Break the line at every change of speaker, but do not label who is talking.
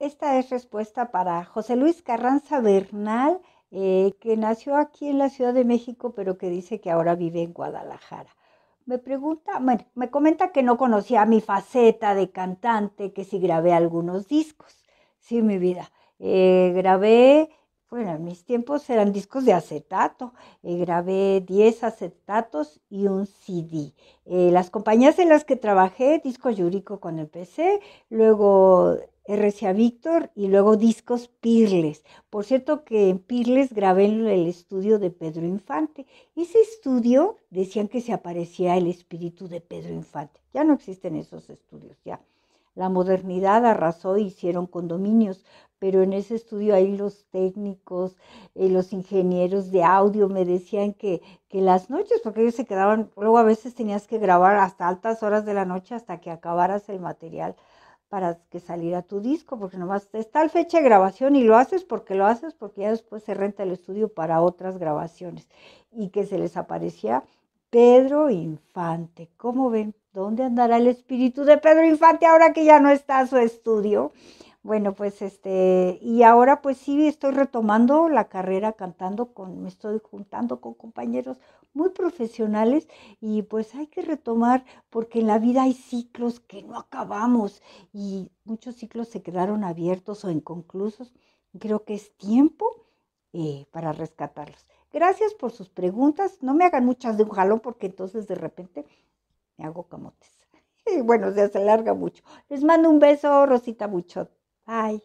Esta es respuesta para José Luis Carranza Bernal, eh, que nació aquí en la Ciudad de México, pero que dice que ahora vive en Guadalajara. Me pregunta, bueno, me comenta que no conocía mi faceta de cantante, que si grabé algunos discos. Sí, mi vida. Eh, grabé, bueno, en mis tiempos eran discos de acetato. Eh, grabé 10 acetatos y un CD. las compañías en las que trabajé, Disco Yurico el pc luego RCA Víctor y luego discos Pirles. Por cierto que en Pirles grabé el estudio de Pedro Infante. Ese estudio decían que se aparecía el espíritu de Pedro Infante. Ya no existen esos estudios, ya. La modernidad arrasó y hicieron condominios, pero en ese estudio ahí los técnicos, eh, los ingenieros de audio me decían que, que las noches, porque ellos se quedaban, luego a veces tenías que grabar hasta altas horas de la noche hasta que acabaras el material para que saliera tu disco, porque nomás está el fecha de grabación y lo haces porque lo haces, porque ya después se renta el estudio para otras grabaciones. Y que se les aparecía Pedro Infante. ¿Cómo ven? ¿Dónde andará el espíritu de Pedro Infante ahora que ya no está su estudio? Bueno, pues este, y ahora pues sí estoy retomando la carrera cantando con, me estoy juntando con compañeros muy profesionales y pues hay que retomar porque en la vida hay ciclos que no acabamos y muchos ciclos se quedaron abiertos o inconclusos. Creo que es tiempo eh, para rescatarlos. Gracias por sus preguntas. No me hagan muchas de un jalón porque entonces de repente me hago camotes. Y bueno, ya se larga mucho. Les mando un beso, Rosita mucho. Bye.